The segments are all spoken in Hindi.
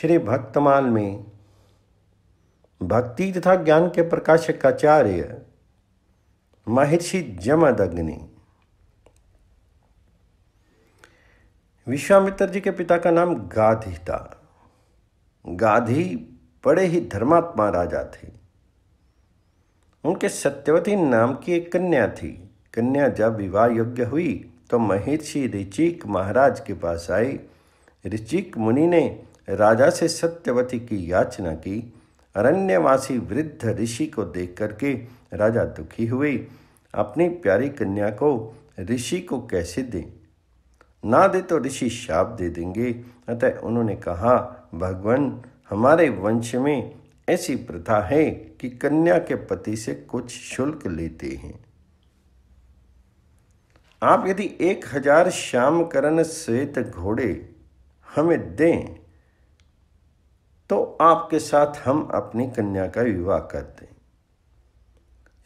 श्री भक्तमाल में भक्ति तथा ज्ञान के प्रकाशक आचार्य महर्षि जमदग्नि विश्वामित्र जी के पिता का नाम गाधी था गाधी बड़े ही धर्मात्मा राजा थे उनके सत्यवती नाम की एक कन्या थी कन्या जब विवाह योग्य हुई तो महर्षि ऋचिक महाराज के पास आई ऋचिक मुनि ने राजा से सत्यवती की याचना की अरण्यवासी वृद्ध ऋषि को देख करके राजा दुखी हुए अपनी प्यारी कन्या को ऋषि को कैसे दें ना दे तो ऋषि शाप दे देंगे अतः उन्होंने कहा भगवान हमारे वंश में ऐसी प्रथा है कि कन्या के पति से कुछ शुल्क लेते हैं आप यदि एक हजार श्यामकरण श्वेत घोड़े हमें दें तो आपके साथ हम अपनी कन्या का विवाह करते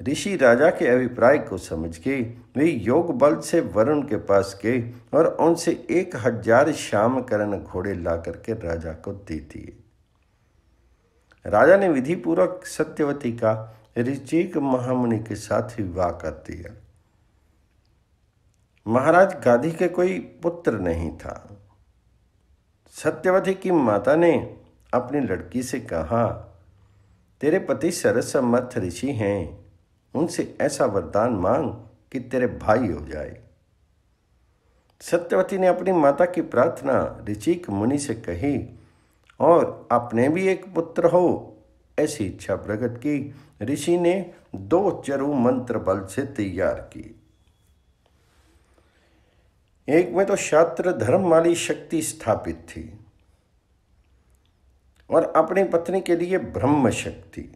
ऋषि राजा के अभिप्राय को समझ के वे योग बल से वरुण के पास गए और उनसे एक हजार श्यामकरण घोड़े ला करके राजा को दे दिए राजा ने विधि पूर्वक सत्यवती का ऋचिक महामुनि के साथ विवाह कर दिया महाराज गांधी के कोई पुत्र नहीं था सत्यवती की माता ने अपनी लड़की से कहा तेरे पति सरसमर्थ ऋषि हैं उनसे ऐसा वरदान मांग कि तेरे भाई हो जाए सत्यवती ने अपनी माता की प्रार्थना ऋचिक मुनि से कही और अपने भी एक पुत्र हो ऐसी इच्छा प्रकट की ऋषि ने दो चरु मंत्र बल से तैयार की एक में तो शास्त्र धर्म वाली शक्ति स्थापित थी और अपनी पत्नी के लिए ब्रह्म शक्ति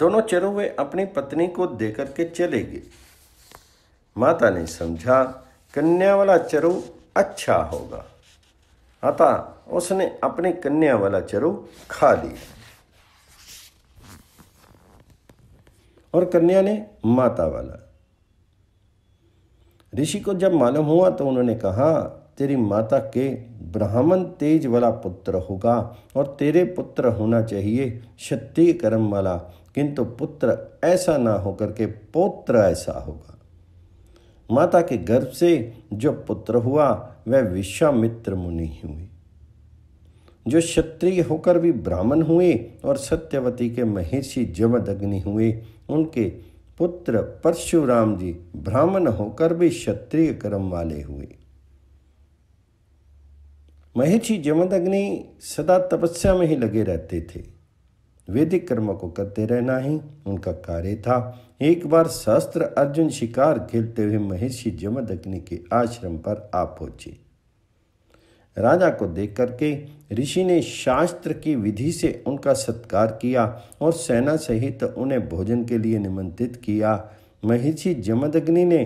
दोनों चरों वे अपनी पत्नी को देकर के चले गए माता ने समझा कन्या वाला चरु अच्छा होगा अतः उसने अपनी कन्या वाला चरु खा लिया और कन्या ने माता वाला ऋषि को जब मालूम हुआ तो उन्होंने कहा तेरी माता के ब्राह्मण तेज वाला पुत्र होगा और तेरे पुत्र होना चाहिए क्षत्रिय कर्म वाला किंतु पुत्र ऐसा ना होकर के पौत्र ऐसा होगा माता के गर्भ से जो पुत्र हुआ वह विश्वामित्र मुनि हुए जो क्षत्रिय होकर भी ब्राह्मण हुए और सत्यवती के महेशी जमदग्नि हुए उनके पुत्र परशुराम जी ब्राह्मण होकर भी क्षत्रिय कर्म वाले हुए महर्षि अग्नि सदा तपस्या में ही लगे रहते थे वैदिक कर्म को करते रहना ही उनका कार्य था एक बार शस्त्र अर्जुन शिकार खेलते हुए महर्षि अग्नि के आश्रम पर आ पहुंचे राजा को देख करके ऋषि ने शास्त्र की विधि से उनका सत्कार किया और सेना सहित उन्हें भोजन के लिए निमंत्रित किया महर्षि जमदग्नि ने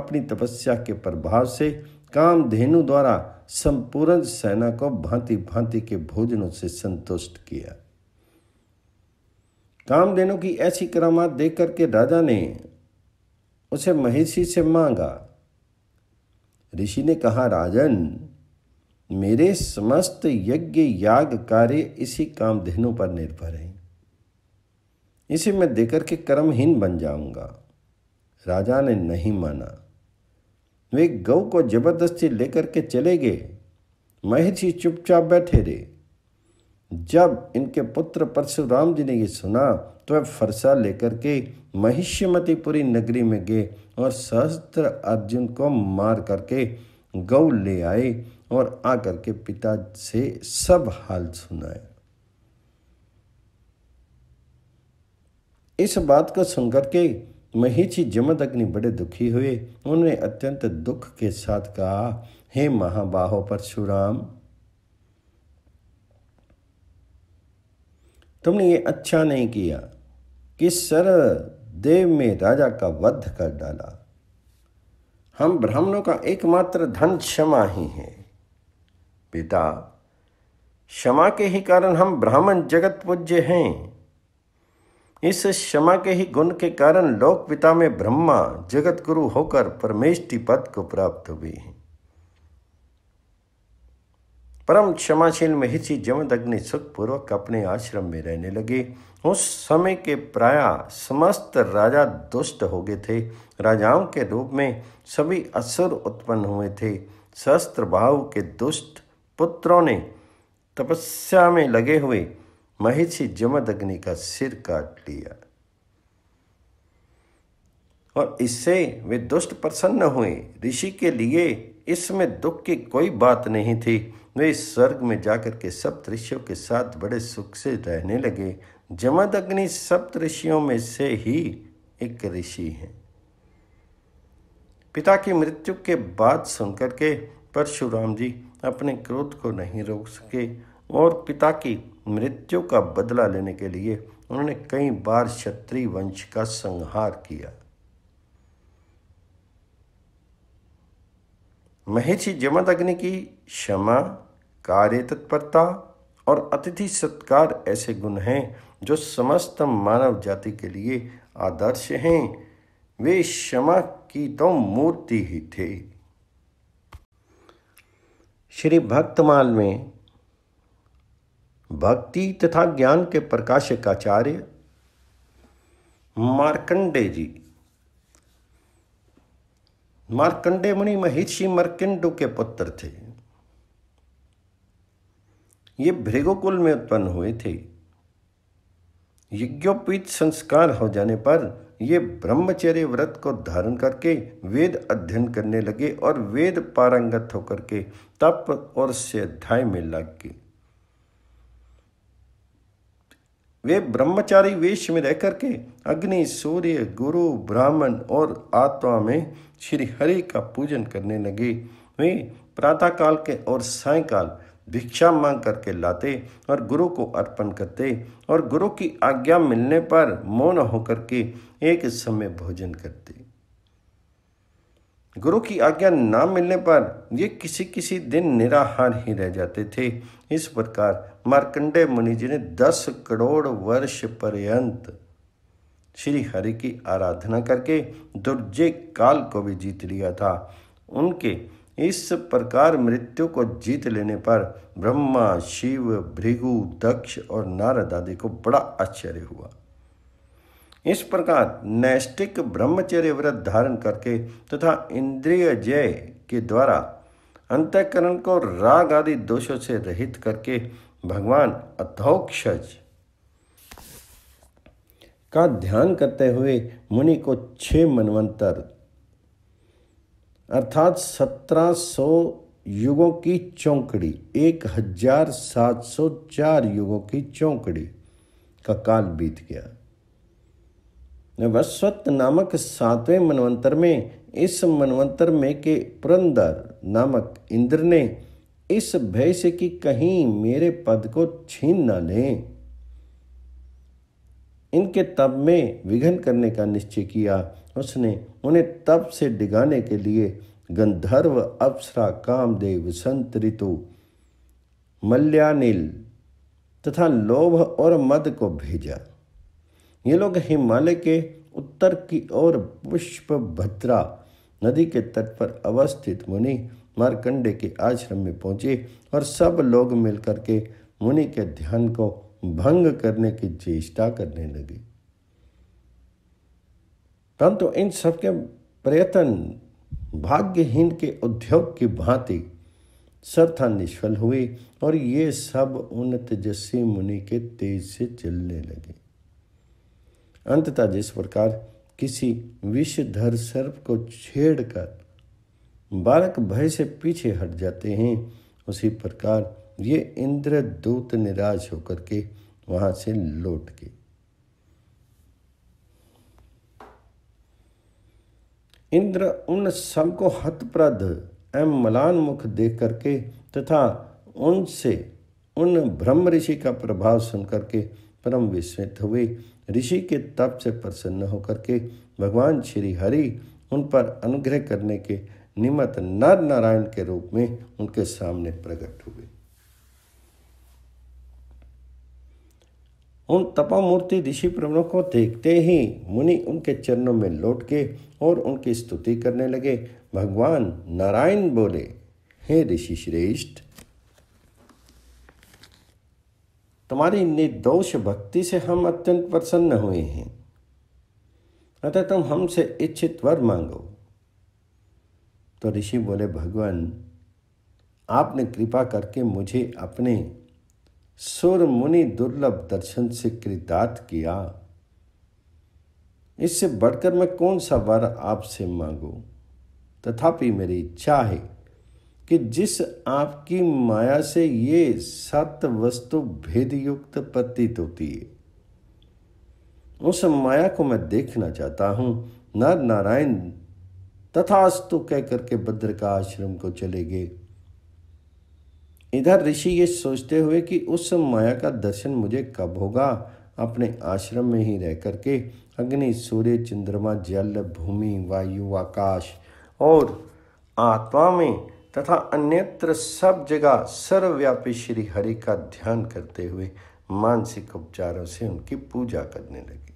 अपनी तपस्या के प्रभाव से कामधेनु द्वारा संपूर्ण सेना को भांति भांति के भोजनों से संतुष्ट किया कामधेनु की ऐसी करामात देख करके राजा ने उसे महेशी से मांगा ऋषि ने कहा राजन मेरे समस्त यज्ञ याग कार्य इसी कामधेनु पर निर्भर हैं इसे मैं देकर के कर्महीन बन जाऊंगा राजा ने नहीं माना वे गौ को जबरदस्ती लेकर के चले गए महर्षि चुपचाप बैठे रहे जब इनके पुत्र परशुराम जी ने ये सुना तो वह फरसा लेकर के महिष्यमतीपुरी नगरी में गए और सहस्त्र अर्जुन को मार करके गौ ले आए और आकर के पिता से सब हाल सुनाए इस बात को सुनकर के महीची जमदग्नि बड़े दुखी हुए उन्होंने अत्यंत दुख के साथ कहा हे महाबाहो परशुराम तुमने ये अच्छा नहीं किया कि देव में राजा का वध कर डाला हम ब्राह्मणों का एकमात्र धन क्षमा ही है पिता क्षमा के ही कारण हम ब्राह्मण जगत पूज्य हैं इस क्षमा के ही गुण के कारण लोक पिता में ब्रह्मा जगत गुरु होकर परमेष्टि पद को प्राप्त हुए हैं परम क्षमाशील महिषी जमद अग्नि सुखपूर्वक अपने आश्रम में रहने लगे उस समय के प्राय समस्त राजा दुष्ट हो गए थे राजाओं के रूप में सभी असुर उत्पन्न हुए थे शस्त्र भाव के दुष्ट पुत्रों ने तपस्या में लगे हुए महेश जमदग्नि का सिर काट लिया और इससे वे दुष्ट प्रसन्न हुए ऋषि के लिए इसमें दुख की कोई बात नहीं थी वे इस स्वर्ग में जाकर के सब ऋषियों के साथ बड़े सुख से रहने लगे जमदग्नि सब ऋषियों में से ही एक ऋषि हैं पिता की मृत्यु के बाद सुनकर के परशुराम जी अपने क्रोध को नहीं रोक सके और पिता की मृत्यु का बदला लेने के लिए उन्होंने कई बार क्षत्रिय वंश का संहार किया महर्षि अग्नि की क्षमा कार्य तत्परता और अतिथि सत्कार ऐसे गुण हैं जो समस्त मानव जाति के लिए आदर्श हैं वे क्षमा की तो मूर्ति ही थे श्री भक्तमाल में भक्ति तथा ज्ञान के प्रकाशक आचार्य मार्कंडे जी मार्कंडे मुनि महिषी मर्किंडो के पुत्र थे ये भृगुकुल में उत्पन्न हुए थे यज्ञोपीत संस्कार हो जाने पर ये ब्रह्मचर्य व्रत को धारण करके वेद अध्ययन करने लगे और वेद पारंगत होकर के तप और अध्याय में लग गए वे ब्रह्मचारी वेश में रह करके अग्नि सूर्य गुरु ब्राह्मण और आत्मा में श्री हरि का पूजन करने लगे वे प्रातःकाल के और सायकाल भिक्षा मांग करके लाते और गुरु को अर्पण करते और गुरु की आज्ञा मिलने पर मौन होकर के एक समय भोजन करते गुरु की आज्ञा ना मिलने पर ये किसी किसी दिन निराहार ही रह जाते थे इस प्रकार मार्कंडे मुनि जी ने दस करोड़ वर्ष पर्यंत श्री हरि की आराधना करके दुर्जय काल को भी जीत लिया था उनके इस प्रकार मृत्यु को जीत लेने पर ब्रह्मा शिव भृगु दक्ष और नारद आदि को बड़ा आश्चर्य हुआ इस प्रकार नैष्टिक ब्रह्मचर्य व्रत धारण करके तथा इंद्रिय जय के द्वारा अंतकरण को राग आदि दोषों से रहित करके भगवान अधोक्षज का ध्यान करते हुए मुनि को छ मनवंतर अर्थात सत्रह सौ युगों की चौंकड़ी एक हजार सात सौ चार युगों की चौंकड़ी का काल बीत गया वस्वत नामक सातवें मनवंतर में इस मनवंतर में के पुरंदर नामक इंद्र ने इस भय से कि कहीं मेरे पद को छीन न लें इनके तप में विघन करने का निश्चय किया उसने उन्हें तप से डिगाने के लिए गंधर्व अप्सरा कामदेव संत ऋतु मल्यानिल तथा लोभ और मद को भेजा ये लोग हिमालय के उत्तर की ओर पुष्पभद्रा नदी के तट पर अवस्थित मुनि मारकंडे के आश्रम में पहुंचे और सब लोग मिलकर के मुनि के ध्यान को भंग करने की चेष्टा करने लगे परंतु इन सबके प्रयत्न भाग्यहीन के उद्योग की भांति सर्था निष्फल हुई और ये सब उन तेजस्वी मुनि के तेज से चलने लगे अंततः जिस प्रकार किसी विषधर सर्प को छेड़कर बालक भय से पीछे हट जाते हैं उसी प्रकार ये दूत निराश होकर के वहां से लौट के इंद्र उन सबको हतप्रद एवं मलान मुख देख करके तथा उनसे उन ब्रह्म ऋषि का प्रभाव सुन करके परम विस्मित हुए ऋषि के तप से प्रसन्न होकर के भगवान श्री हरि उन पर अनुग्रह करने के निमित्त नर नारायण के रूप में उनके सामने प्रकट हुए उन तपामूर्ति ऋषि प्रवणों को देखते ही मुनि उनके चरणों में लौट के और उनकी स्तुति करने लगे भगवान नारायण बोले हे ऋषि श्रेष्ठ तुम्हारी निर्दोष भक्ति से हम अत्यंत प्रसन्न हुए हैं अतः तुम हमसे इच्छित वर मांगो तो ऋषि बोले भगवान आपने कृपा करके मुझे अपने सुर मुनि दुर्लभ दर्शन से कृतार्थ किया इससे बढ़कर मैं कौन सा वर आपसे मांगू तथापि मेरी इच्छा है कि जिस आपकी माया से ये सत वस्तु भेद युक्त प्रतीत होती है उस माया को मैं देखना चाहता हूं नर नारायण तथास्तु कह करके भद्र का आश्रम को चले गए इधर ऋषि ये सोचते हुए कि उस माया का दर्शन मुझे कब होगा अपने आश्रम में ही रह करके अग्नि सूर्य चंद्रमा जल भूमि वायु आकाश और आत्मा में तथा अन्यत्र सब जगह सर्वव्यापी श्री हरि का ध्यान करते हुए मानसिक उपचारों से उनकी पूजा करने लगे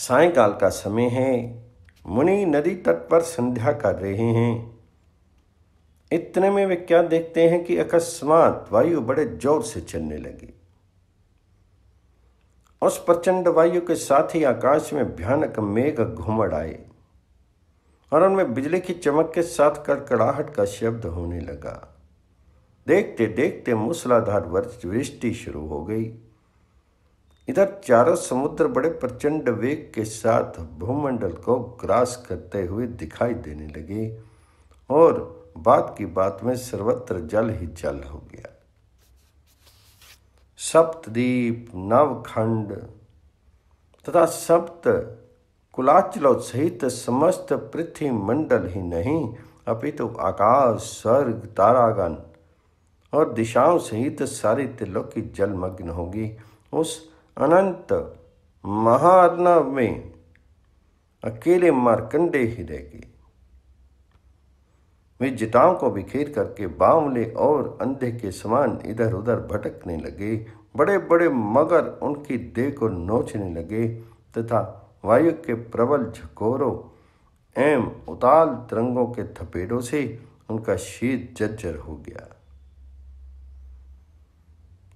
सायकाल का समय है मुनि नदी तट पर संध्या कर रहे हैं इतने में वे क्या देखते हैं कि अकस्मात वायु बड़े जोर से चलने लगी उस प्रचंड वायु के साथ ही आकाश में भयानक मेघ घूमड़ आए और उनमें बिजली की चमक के साथ कड़कड़ाहट का शब्द होने लगा देखते देखते मूसलाधार वृष्टि शुरू हो गई इधर चारों समुद्र बड़े प्रचंड वेग के साथ भूमंडल को ग्रास करते हुए दिखाई देने लगे और बात की बात में सर्वत्र जल ही जल हो गया सप्तदीप नवखंड तथा सप्त कुलाचलो सहित समस्त पृथ्वी मंडल ही नहीं अपितु तो आकाश स्वर्ग तारागण और दिशाओं सहित सारी त्रिलोकी जलमग्न होगी उस अनंत महाअर्णव में अकेले मारकंडे ही रहेगी वे जिताओं को बिखेर करके बावले और अंधे के समान इधर उधर भटकने लगे बड़े बड़े मगर उनकी देह को नोचने लगे तथा वायु के प्रबल झकोरों एवं उताल तरंगों के थपेड़ों से उनका शीत जज्जर हो गया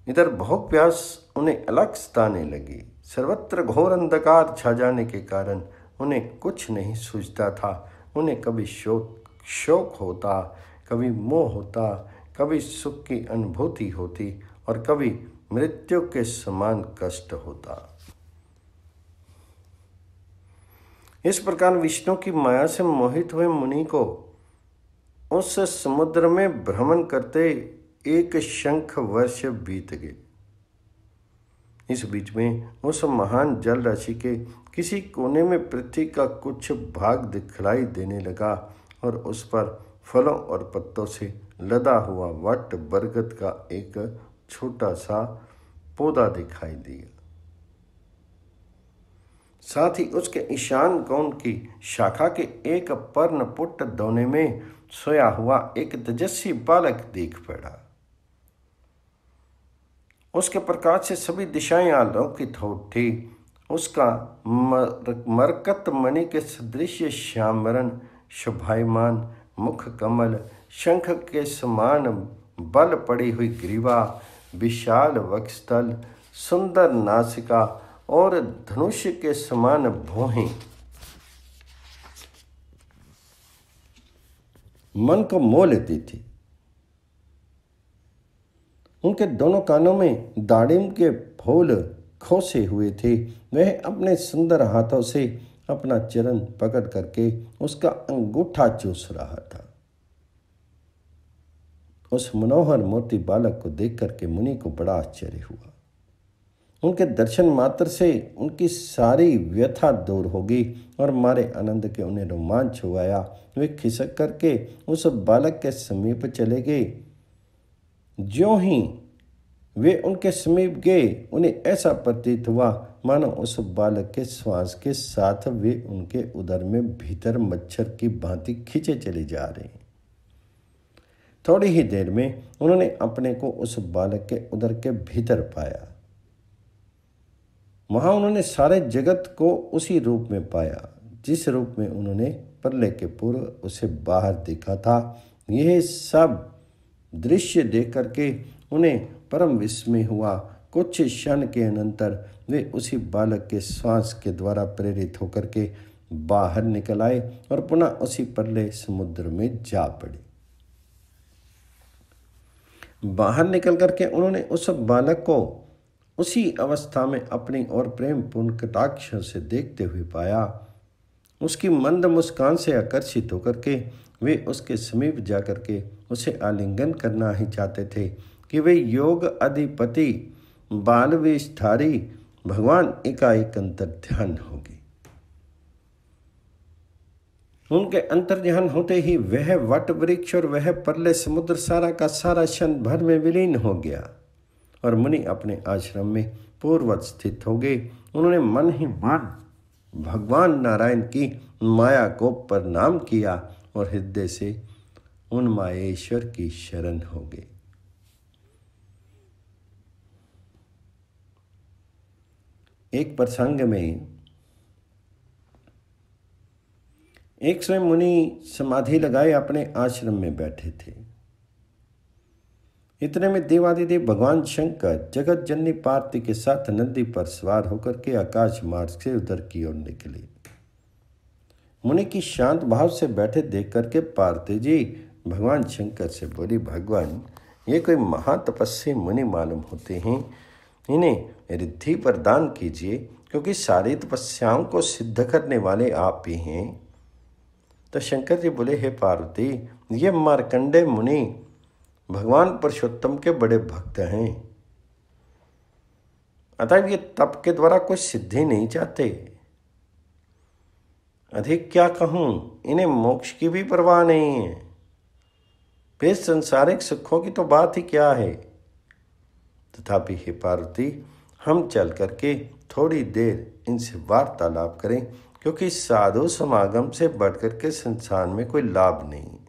इधर बहुत प्यास उन्हें अलग सताने लगी सर्वत्र घोर अंधकार छा जाने के कारण उन्हें कुछ नहीं सूझता था उन्हें कभी शोक शोक होता कभी मोह होता कभी सुख की अनुभूति होती और कभी मृत्यु के समान कष्ट होता इस प्रकार विष्णु की माया से मोहित हुए मुनि को उस समुद्र में भ्रमण करते एक शंख वर्ष बीत गए इस बीच में उस महान जल राशि के किसी कोने में पृथ्वी का कुछ भाग दिखलाई देने लगा और उस पर फलों और पत्तों से लदा हुआ वट बरगद का एक छोटा सा पौधा दिखाई दिया साथ ही उसके ईशान कौन की शाखा के एक पर्णपुट दोने में सोया हुआ एक तेजस्वी बालक देख पड़ा उसके प्रकाश से सभी दिशाएं आलोकित होती उसका मर, मरकत मणि के सदृश श्यामरण शुभायमान मुख कमल शंख के समान बल पड़ी हुई ग्रीवा विशाल वक्षस्थल सुंदर नासिका और धनुष के समान भोहें मन को मोह लेती थी उनके दोनों कानों में दाड़िम के फूल खोसे हुए थे वह अपने सुंदर हाथों से अपना चरण पकड़ करके उसका अंगूठा चूस रहा था उस मनोहर मोती बालक को देख करके मुनि को बड़ा आश्चर्य हुआ उनके दर्शन मात्र से उनकी सारी व्यथा दूर होगी और मारे आनंद के उन्हें रोमांच हुआ वे खिसक करके उस बालक के समीप चले गए जो ही वे उनके समीप गए उन्हें ऐसा प्रतीत हुआ मानो उस बालक के श्वास के साथ वे उनके उदर में भीतर मच्छर की भांति खींचे चले जा रहे हैं थोड़ी ही देर में उन्होंने अपने को उस बालक के उदर के भीतर पाया वहाँ उन्होंने सारे जगत को उसी रूप में पाया जिस रूप में उन्होंने परले के पूर्व उसे बाहर देखा था यह सब दृश्य देख करके उन्हें परम विस्मय हुआ कुछ क्षण के अनंतर वे उसी बालक के श्वास के द्वारा प्रेरित होकर के बाहर निकल आए और पुनः उसी परले समुद्र में जा पड़े बाहर निकल करके उन्होंने उस बालक को उसी अवस्था में अपनी और प्रेम पूर्ण कटाक्षों से देखते हुए पाया उसकी मंद मुस्कान से आकर्षित होकर के वे उसके समीप जाकर के उसे आलिंगन करना ही चाहते थे कि वे योग अधिपति बाल भगवान एकाएक अंतर ध्यान होगी उनके अंतर्ध्यान होते ही वह वट वृक्ष और वह परले समुद्र सारा का सारा क्षण भर में विलीन हो गया और मुनि अपने आश्रम में पूर्वत स्थित हो गए उन्होंने मन ही मन भगवान नारायण की माया को प्रणाम किया और हृदय से उन मायेश्वर की शरण हो गए एक प्रसंग में एक स्वयं मुनि समाधि लगाए अपने आश्रम में बैठे थे इतने में देवादिदेव भगवान शंकर जगत जननी पार्वती के साथ नंदी पर सवार होकर के आकाश मार्ग से उधर की ओर निकले मुनि की शांत भाव से बैठे देख करके पार्वती जी भगवान शंकर से बोली भगवान ये कोई महातपस्वी मुनि मालूम होते हैं इन्हें रिद्धि प्रदान कीजिए क्योंकि सारी तपस्याओं को सिद्ध करने वाले आप ही हैं तो शंकर जी बोले हे पार्वती ये मारकंडे मुनि भगवान पुरुषोत्तम के बड़े भक्त हैं अतः ये तप के द्वारा कोई सिद्धि नहीं चाहते अधिक क्या कहूं इन्हें मोक्ष की भी परवाह नहीं है फिर संसारिक सुखों की तो बात ही क्या है तथापि हे पार्वती हम चल करके थोड़ी देर इनसे वार्तालाप करें क्योंकि साधु समागम से बढ़कर के संसार में कोई लाभ नहीं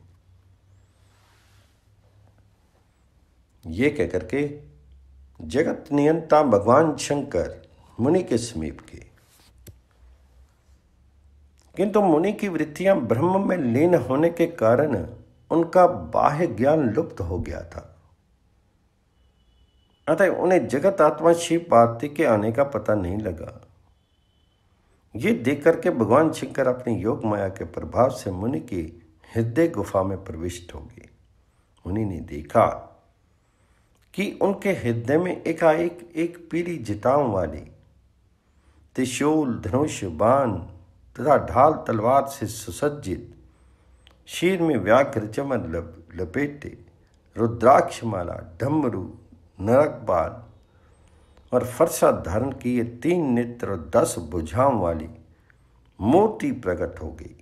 ये कहकर के जगत नियंता भगवान शंकर मुनि के समीप गए किंतु मुनि की वृत्तियां ब्रह्म में लीन होने के कारण उनका बाह्य ज्ञान लुप्त हो गया था अतः उन्हें जगत आत्मा शिव पार्थिव के आने का पता नहीं लगा ये देख करके भगवान शंकर अपनी योग माया के प्रभाव से मुनि की हृदय गुफा में प्रविष्ट हो गए उन्हीं ने देखा कि उनके हृदय में एकाएक एक पीली जिताओं वाली त्रिशूल धनुष बाण तथा ढाल तलवार से सुसज्जित शीर में व्याघ्र चमन लप, लपेटे रुद्राक्षमाला डमरू बाल और फरसा धारण किए तीन नेत्र दस बुझाओं वाली मूर्ति प्रकट हो गई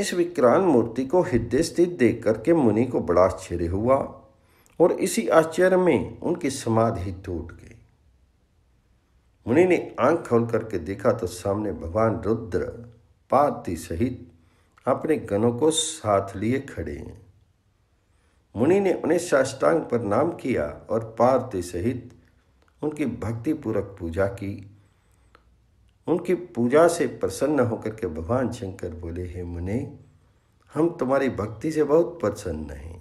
इस विक्रांत मूर्ति को हृदय स्थित देख करके मुनि को बड़ा आश्चर्य हुआ और इसी आश्चर्य में उनकी समाधि टूट गई मुनि ने आंख खोल करके देखा तो सामने भगवान रुद्र पार्थी सहित अपने गणों को साथ लिए खड़े हैं मुनि ने उन्हें साष्टांग पर नाम किया और पार्थी सहित उनकी भक्तिपूर्वक पूजा की उनकी पूजा से प्रसन्न होकर के भगवान शंकर बोले हे मुने हम तुम्हारी भक्ति से बहुत प्रसन्न हैं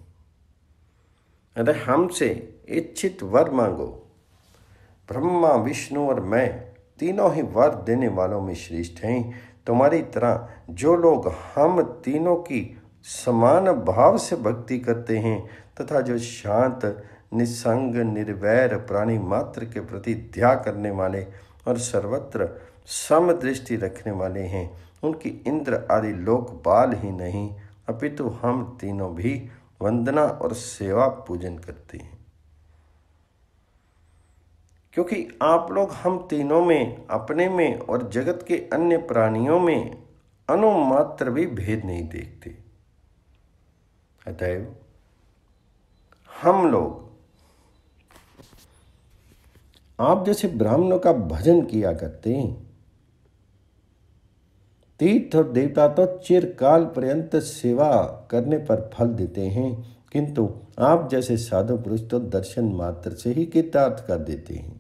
अरे हमसे इच्छित वर मांगो ब्रह्मा विष्णु और मैं तीनों ही वर देने वालों में श्रेष्ठ हैं तुम्हारी तरह जो लोग हम तीनों की समान भाव से भक्ति करते हैं तथा जो शांत निसंग निर्वैर प्राणी मात्र के प्रति ध्या करने वाले और सर्वत्र सम दृष्टि रखने वाले हैं उनकी इंद्र आदि लोक बाल ही नहीं अपितु हम तीनों भी वंदना और सेवा पूजन करते हैं क्योंकि आप लोग हम तीनों में अपने में और जगत के अन्य प्राणियों में अनुमात्र भी भेद नहीं देखते अतएव हम लोग आप जैसे ब्राह्मणों का भजन किया करते हैं तीर्थ और देवता तो चिरकाल पर्यंत सेवा करने पर फल देते हैं किंतु आप जैसे साधु पुरुष तो दर्शन मात्र से ही कृतार्थ कर देते हैं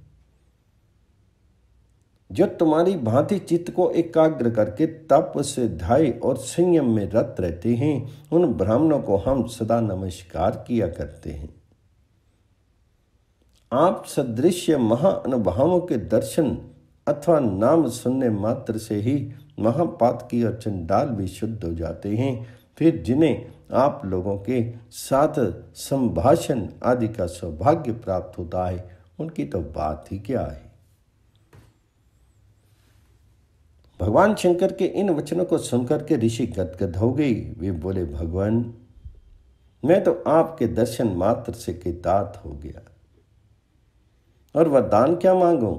जो तुम्हारी भांति चित्त को एकाग्र करके तप से धाय और संयम में रत रहते हैं उन ब्राह्मणों को हम सदा नमस्कार किया करते हैं आप सदृश्य महा के दर्शन अथवा नाम सुनने मात्र से ही की अर्चन डाल भी शुद्ध हो जाते हैं फिर जिन्हें आप लोगों के साथ संभाषण आदि का सौभाग्य प्राप्त होता है उनकी तो बात ही क्या है भगवान शंकर के इन वचनों को सुनकर के ऋषि गदगद हो गई वे बोले भगवान मैं तो आपके दर्शन मात्र से कृतार्थ हो गया और वरदान क्या मांगू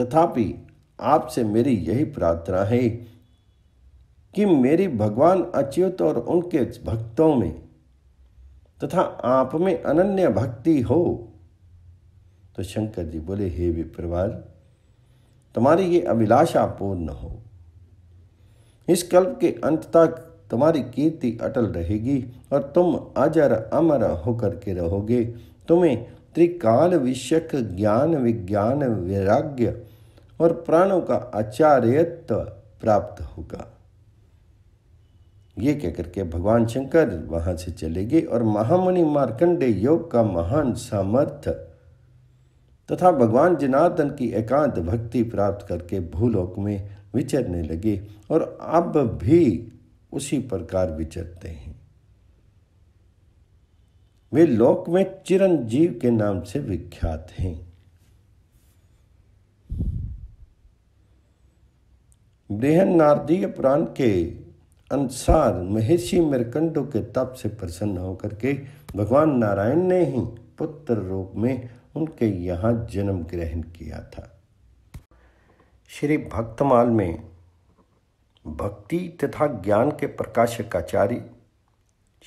तथापि आपसे मेरी यही प्रार्थना है कि मेरी भगवान अच्युत और उनके भक्तों में तथा आप में अनन्य भक्ति हो तो शंकर जी बोले हे विप्रवार तुम्हारी ये अभिलाषा पूर्ण हो इस कल्प के अंत तक तुम्हारी कीर्ति अटल रहेगी और तुम अजर अमर होकर के रहोगे तुम्हें त्रिकाल विषयक ज्ञान विज्ञान वैराग्य और प्राणों का आचार्यत्व प्राप्त होगा ये कहकर के भगवान शंकर वहां से चले गए और महामुनि मार्कंडे योग का महान सामर्थ्य तथा भगवान जनार्दन की एकांत भक्ति प्राप्त करके भूलोक में विचरने लगे और अब भी उसी प्रकार विचरते हैं वे लोक में चिरंजीव के नाम से विख्यात हैं नारदीय पुराण के अनुसार महेशि मृकंडो के तप से प्रसन्न होकर के भगवान नारायण ने ही पुत्र रूप में उनके यहाँ जन्म ग्रहण किया था श्री भक्तमाल में भक्ति तथा ज्ञान के प्रकाशक आचार्य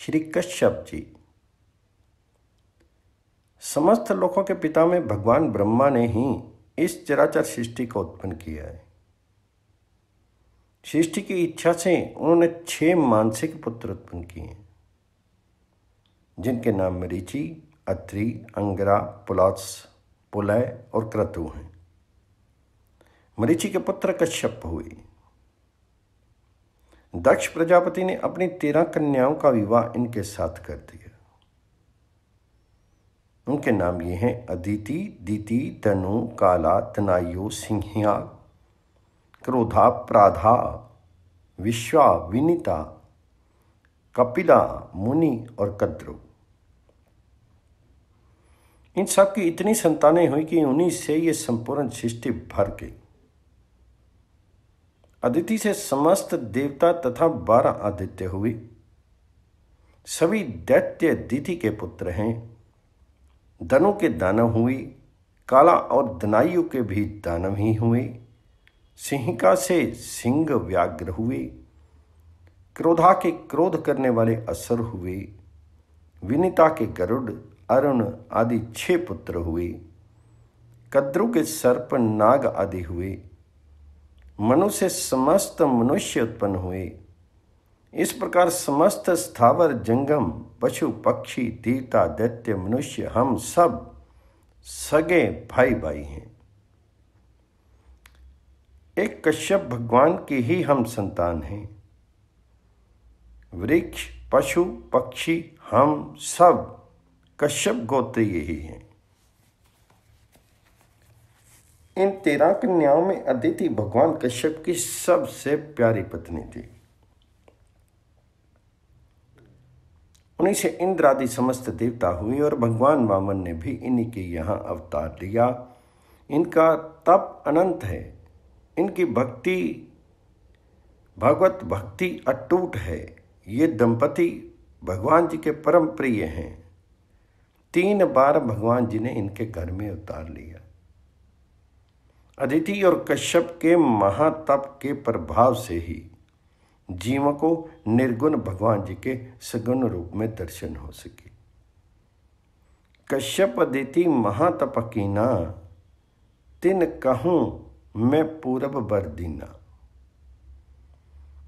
श्री कश्यप जी समस्त लोगों के पिता में भगवान ब्रह्मा ने ही इस चराचर सृष्टि को उत्पन्न किया है श्रेष्ठ की इच्छा से उन्होंने छह मानसिक पुत्र उत्पन्न किए जिनके नाम मरीचि अत्रि अंगरा पुलास पुलय और क्रतु हैं मरीचि के पुत्र कश्यप हुए दक्ष प्रजापति ने अपनी तेरह कन्याओं का विवाह इनके साथ कर दिया उनके नाम ये हैं अदिति दीति तनु काला तनायु सिंहिया क्रोधाप्राधा विनीता कपिला मुनि और कद्रु इन सब की इतनी संतानें हुई कि उन्हीं से ये संपूर्ण सृष्टि भर गई अदिति से समस्त देवता तथा बारह आदित्य हुए सभी दैत्य दिथि के पुत्र हैं दनु के दानव हुए काला और दनायु के भी दानव ही हुए सिंहिका से सिंह व्याग्र हुए क्रोधा के क्रोध करने वाले असर हुए विनिता के गरुड़ अरुण आदि छह पुत्र हुए कद्रु के सर्प नाग आदि हुए मनु से समस्त मनुष्य उत्पन्न हुए इस प्रकार समस्त स्थावर जंगम पशु पक्षी देवता दैत्य मनुष्य हम सब सगे भाई भाई हैं एक कश्यप भगवान की ही हम संतान हैं वृक्ष पशु पक्षी हम सब कश्यप गोत्र यही हैं इन तेरह कन्याओं में अदिति भगवान कश्यप की सबसे प्यारी पत्नी थी उन्हीं से इंद्र आदि समस्त देवता हुई और भगवान वामन ने भी इन्हीं के यहां अवतार लिया इनका तप अनंत है इनकी भक्ति भगवत भक्ति अटूट है ये दंपति भगवान जी के परम प्रिय हैं तीन बार भगवान जी ने इनके घर में उतार लिया अदिति और कश्यप के महातप के प्रभाव से ही जीव को निर्गुण भगवान जी के सगुण रूप में दर्शन हो सके कश्यप अदिति महातपकीना तिन कहूँ मैं पूरब बर दीना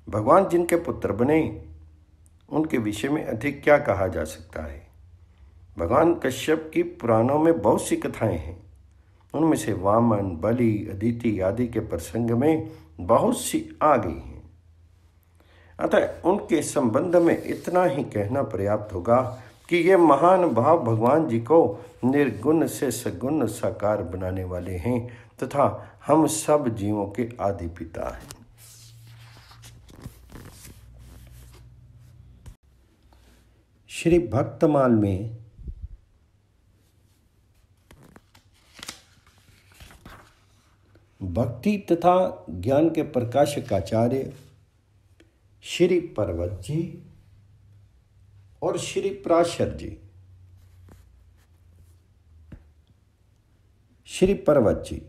भगवान जिनके पुत्र बने उनके विषय में अधिक क्या कहा जा सकता है भगवान कश्यप की पुराणों में बहुत सी कथाएं हैं उनमें से वामन बलि अदिति आदि के प्रसंग में बहुत सी आ गई हैं अतः उनके संबंध में इतना ही कहना पर्याप्त होगा कि ये महान भाव भगवान जी को निर्गुण से सगुण साकार बनाने वाले हैं तथा हम सब जीवों के आदि पिता हैं श्री भक्तमाल में भक्ति तथा ज्ञान के प्रकाशक आचार्य श्री पर्वत जी और श्री प्राशर जी श्री पर्वत जी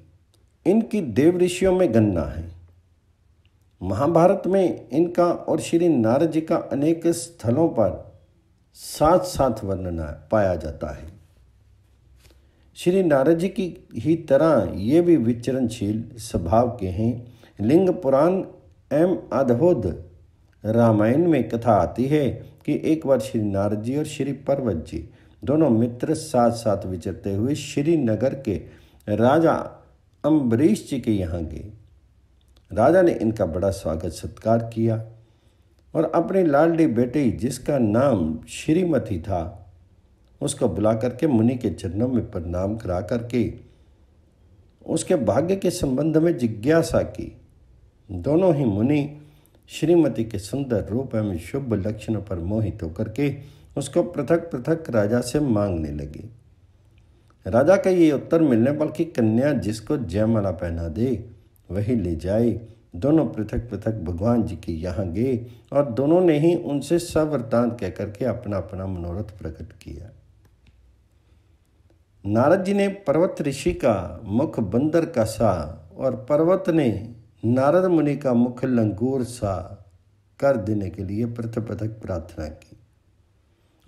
इनकी देव ऋषियों में गणना है महाभारत में इनका और श्री नारद जी का अनेक स्थलों पर साथ साथ वर्णना पाया जाता है श्री नारद जी की ही तरह ये भी विचरणशील स्वभाव के हैं लिंग पुराण एम अद्भुत रामायण में कथा आती है कि एक बार श्री नारद जी और श्री पर्वत जी दोनों मित्र साथ साथ विचरते हुए श्रीनगर के राजा अम्बरीश जी के यहाँ गए राजा ने इनका बड़ा स्वागत सत्कार किया और अपने लाडली बेटे जिसका नाम श्रीमती था उसको बुला करके मुनि के चरणों में प्रणाम करा करके उसके भाग्य के संबंध में जिज्ञासा की दोनों ही मुनि श्रीमती के सुंदर रूप एवं शुभ लक्षणों पर मोहित होकर के उसको पृथक पृथक राजा से मांगने लगे राजा का ये उत्तर मिलने पर कि कन्या जिसको जयमाला पहना दे वही ले जाए दोनों पृथक पृथक भगवान जी के यहाँ गए और दोनों ने ही उनसे सब वृतांत कह करके अपना अपना मनोरथ प्रकट किया नारद जी ने पर्वत ऋषि का मुख बंदर का सा और पर्वत ने नारद मुनि का मुख लंगूर सा कर देने के लिए पृथक पृथक प्रार्थना की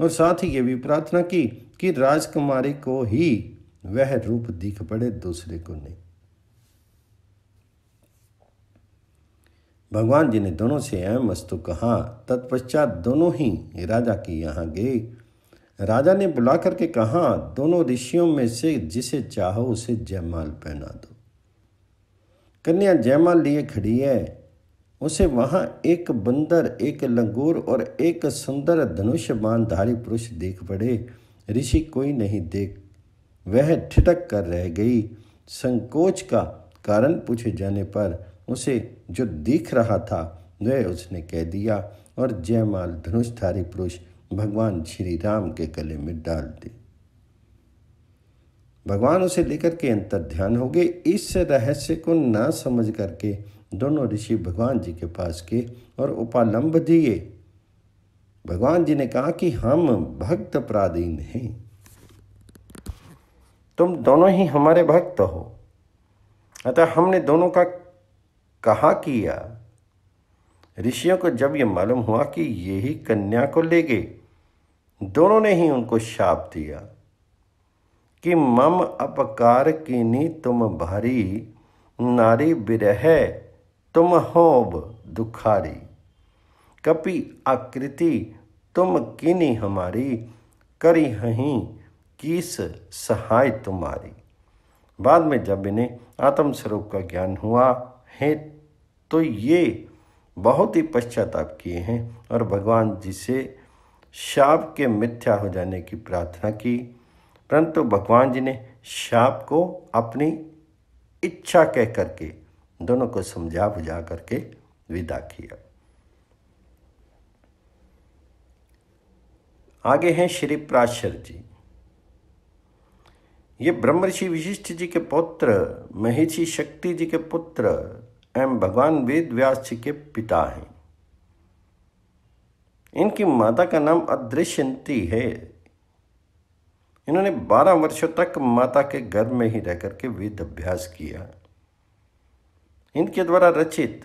और साथ ही ये भी प्रार्थना की कि राजकुमारी को ही वह रूप दिख पड़े दूसरे को नहीं भगवान जी ने दोनों से अहम वस्तु कहा तत्पश्चात दोनों ही राजा की यहाँ गए राजा ने बुला करके कहा दोनों ऋषियों में से जिसे चाहो उसे जयमाल पहना दो कन्या जयमाल लिए खड़ी है उसे वहाँ एक बंदर एक लंगूर और एक सुंदर धनुष बाणधारी पुरुष देख पड़े ऋषि कोई नहीं देख वह ठिटक कर रह गई संकोच का कारण पूछे जाने पर उसे जो दिख रहा था वह उसने कह दिया और जयमाल धनुषधारी पुरुष भगवान श्री राम के गले में डाल दी भगवान उसे लेकर के अंतर ध्यान हो गए इस रहस्य को ना समझ करके दोनों ऋषि भगवान जी के पास के और उपालंब दिए भगवान जी ने कहा कि हम भक्त प्राधीन हैं तुम दोनों ही हमारे भक्त हो अतः हमने दोनों का कहा किया ऋषियों को जब ये मालूम हुआ कि यही कन्या को ले गए दोनों ने ही उनको शाप दिया कि मम अपकार कीनी तुम भारी नारी बिरह तुम होब दुखारी कपि आकृति तुम किनी हमारी करी हहीं किस सहाय तुम्हारी बाद में जब इन्हें आत्म स्वरूप का ज्ञान हुआ है तो ये बहुत ही पश्चाताप किए हैं और भगवान जी से शाप के मिथ्या हो जाने की प्रार्थना की परंतु भगवान जी ने शाप को अपनी इच्छा कह करके दोनों को समझा बुझा करके विदा किया आगे हैं श्री प्राशर जी ये ब्रह्मषि विशिष्ट जी के पुत्र महिषी शक्ति जी के पुत्र एवं भगवान वेद व्यास जी के पिता हैं इनकी माता का नाम अदृश्यंती है इन्होंने 12 वर्षों तक माता के घर में ही रह करके वेद अभ्यास किया इनके द्वारा रचित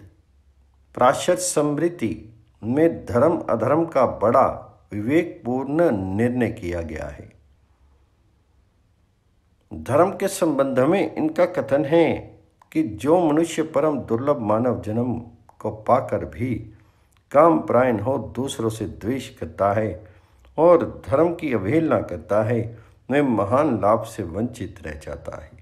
प्राशर समृति में धर्म अधर्म का बड़ा विवेकपूर्ण निर्णय किया गया है धर्म के संबंध में इनका कथन है कि जो मनुष्य परम दुर्लभ मानव जन्म को पाकर भी काम प्रायण हो दूसरों से द्वेष करता है और धर्म की अवहेलना करता है वह महान लाभ से वंचित रह जाता है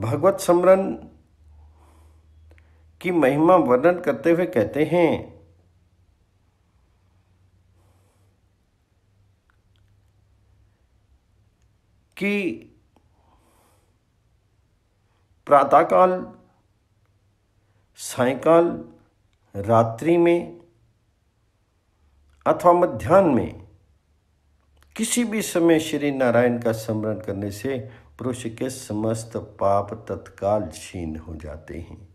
भगवत समरण की महिमा वर्णन करते हुए कहते हैं कि प्रातःकाल सायकाल रात्रि में अथवा मध्यान्ह में किसी भी समय श्री नारायण का स्मरण करने से पुरुष के समस्त पाप तत्काल छीन हो जाते हैं